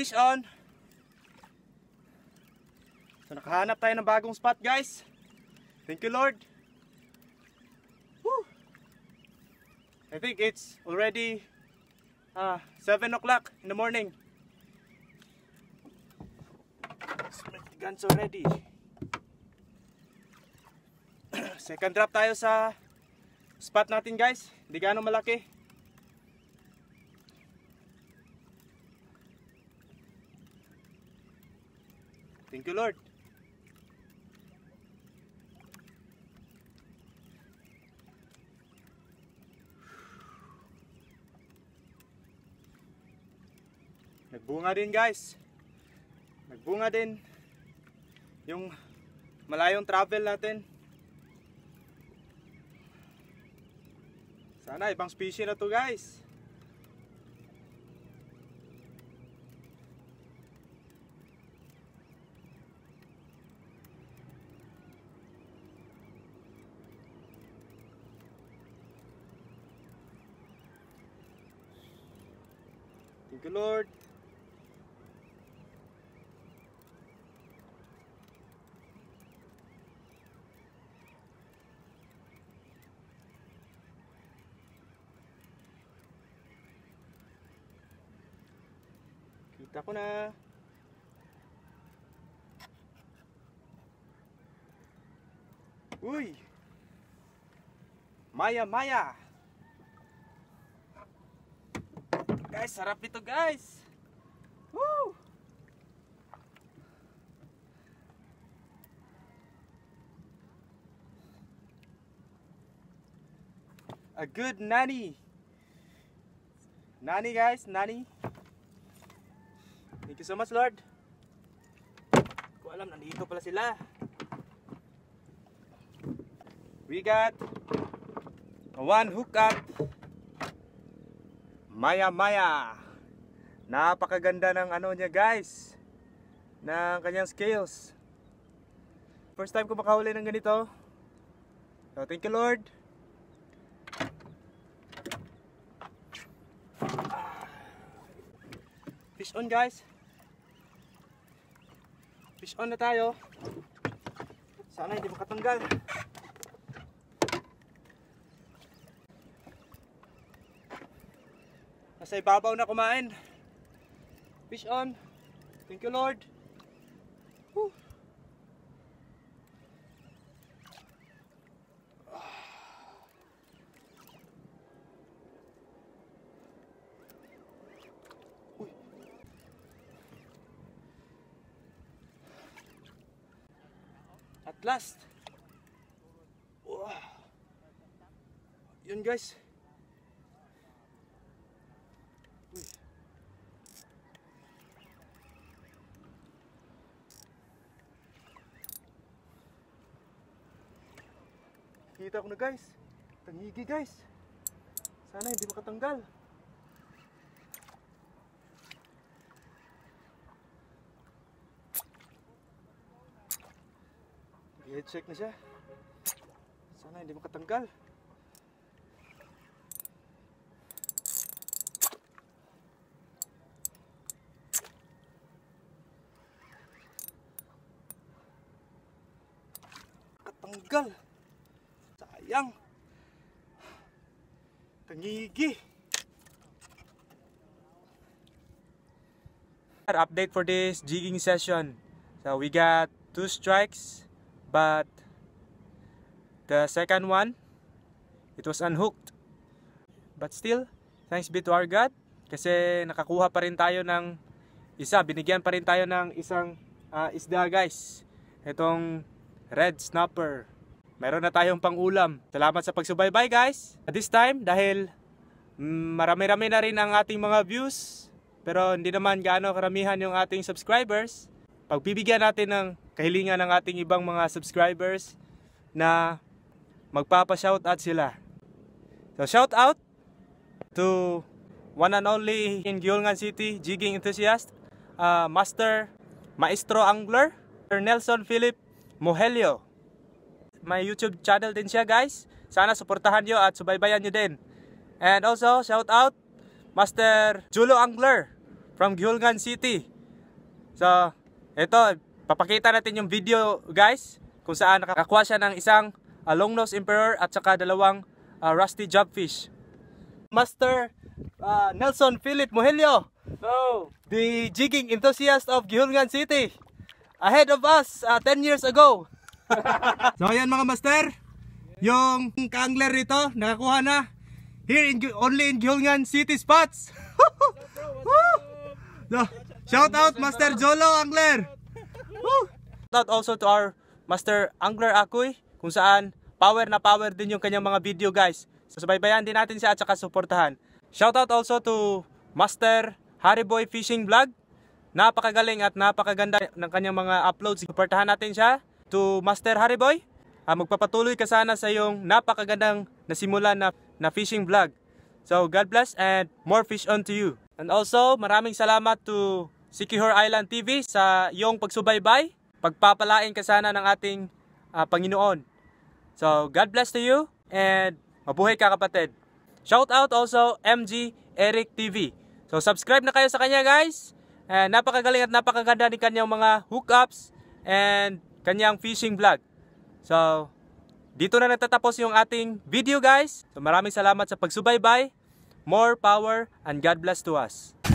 Fish on. So nakahanap tayo ng bagong spot guys. Thank you Lord. Woo. I think it's already uh, ah, 7 o'clock in the morning. Smith guns already. Second drop tayo sa spot natin guys. Hindi gaano malaki. Thank you, Lord. Nagbunga din guys. Nagbunga din yung malayong travel natin. Sana ibang species na to guys. Thank you, Lord. Kita ko na. Uy! Maya, Maya! Guys, sarap nito guys. Woo! A good nanny. Nanny guys, nanny. Thank you so much Lord. Ko alam nandito pala sila. We got one hook up. Maya Maya. Napakaganda ng ano niya guys. Ng kanyang scales. First time ko makahuli ng ganito. So thank you Lord. Fish on guys. Fish on na tayo. Sana hindi makatanggal. Nasa ibabaw na kumain. Fish on. Thank you Lord. Woo. At last. Wow. Yun guys. Nakita ko na guys. Tangigi guys. Sana hindi makatanggal. I-head check na siya. Sana hindi makatanggal. Katanggal sayang tangigi update for this jigging session so we got two strikes but the second one it was unhooked but still thanks be to our God kasi nakakuha pa rin tayo ng isa binigyan pa rin tayo ng isang uh, isda guys itong red snapper meron na tayong pangulam. Salamat sa pagsubaybay guys. At this time, dahil marami-rami na rin ang ating mga views, pero hindi naman gaano karamihan yung ating subscribers, pagbibigyan natin ng kahilingan ng ating ibang mga subscribers na magpapa-shoutout sila. So shoutout to one and only in Gyeongan City, jigging enthusiast, uh, master, maestro angler, Nelson Philip Mohelio. May YouTube channel din siya guys. Sana suportahan nyo at subaybayan nyo din. And also, shout out Master Julo Angler from Gihulgan City. So, ito, papakita natin yung video guys kung saan nakakuha siya ng isang uh, ah, long-nose emperor at saka dalawang uh, rusty jobfish. Master uh, Nelson Philip Mujelio, no. the jigging enthusiast of Gihulgan City, ahead of us uh, 10 years ago. so ayan mga master, yung angler rito nakakuha na here in only in Gilgan City spots. so, shout out Master Jolo Angler. shout out also to our Master Angler Akoy kung saan power na power din yung kanyang mga video guys. So subaybayan din natin siya at saka suportahan. Shout out also to Master Hariboy Fishing Vlog. Napakagaling at napakaganda ng kanyang mga uploads. Suportahan natin siya to Master Hariboy. Uh, magpapatuloy ka sana sa iyong napakagandang nasimula na, na fishing vlog. So God bless and more fish on to you. And also maraming salamat to Secure Island TV sa iyong pagsubaybay. Pagpapalain ka sana ng ating uh, Panginoon. So God bless to you and mabuhay ka kapatid. Shout out also MG Eric TV. So subscribe na kayo sa kanya guys. And napakagaling at napakaganda ni kanyang mga hookups and kanyang fishing vlog. So, dito na natatapos yung ating video guys. So, maraming salamat sa pagsubaybay. More power and God bless to us.